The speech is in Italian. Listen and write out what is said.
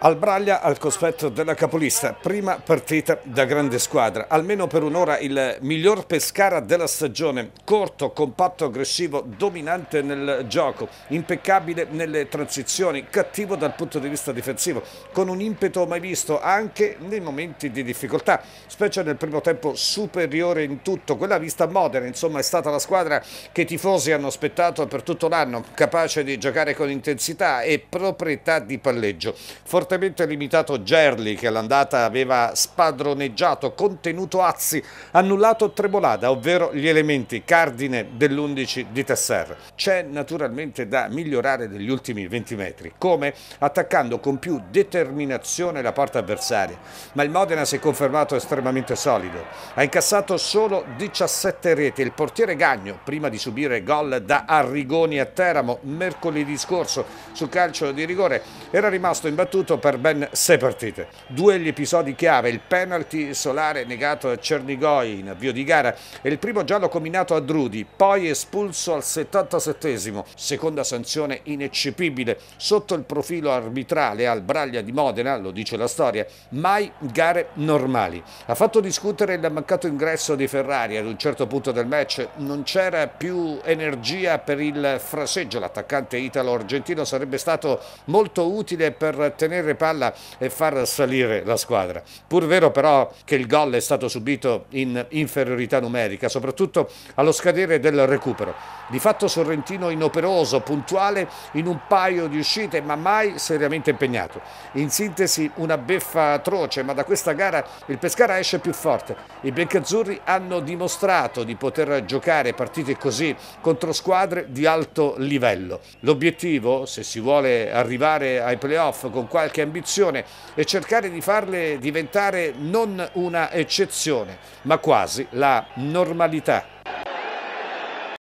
Al Braglia al cospetto della capolista, prima partita da grande squadra, almeno per un'ora il miglior Pescara della stagione, corto, compatto, aggressivo, dominante nel gioco, impeccabile nelle transizioni, cattivo dal punto di vista difensivo, con un impeto mai visto anche nei momenti di difficoltà, specie nel primo tempo superiore in tutto, quella vista modena, insomma è stata la squadra che i tifosi hanno aspettato per tutto l'anno, capace di giocare con intensità e proprietà di palleggio. Forte fortemente limitato Gerli che all'andata aveva spadroneggiato, contenuto Azzi, annullato Trebolada, ovvero gli elementi cardine dell'11 di Tesser. C'è naturalmente da migliorare negli ultimi 20 metri, come attaccando con più determinazione la porta avversaria, ma il Modena si è confermato estremamente solido. Ha incassato solo 17 reti, il portiere Gagno, prima di subire gol da Arrigoni a Teramo mercoledì scorso sul calcio di rigore, era rimasto imbattuto per ben sei partite. Due gli episodi chiave, il penalty solare negato a Cernigoi in avvio di gara e il primo giallo combinato a Drudi, poi espulso al 77esimo, seconda sanzione ineccepibile sotto il profilo arbitrale al Braglia di Modena, lo dice la storia, mai gare normali. Ha fatto discutere il mancato ingresso di Ferrari ad un certo punto del match, non c'era più energia per il fraseggio, l'attaccante italo-argentino sarebbe stato molto utile per tenere correre palla e far salire la squadra. Pur vero però che il gol è stato subito in inferiorità numerica, soprattutto allo scadere del recupero. Di fatto Sorrentino inoperoso, puntuale in un paio di uscite, ma mai seriamente impegnato. In sintesi una beffa atroce, ma da questa gara il Pescara esce più forte. I biancazzurri hanno dimostrato di poter giocare partite così contro squadre di alto livello. L'obiettivo, se si vuole arrivare ai playoff con qualche qualche ambizione e cercare di farle diventare non una eccezione, ma quasi la normalità.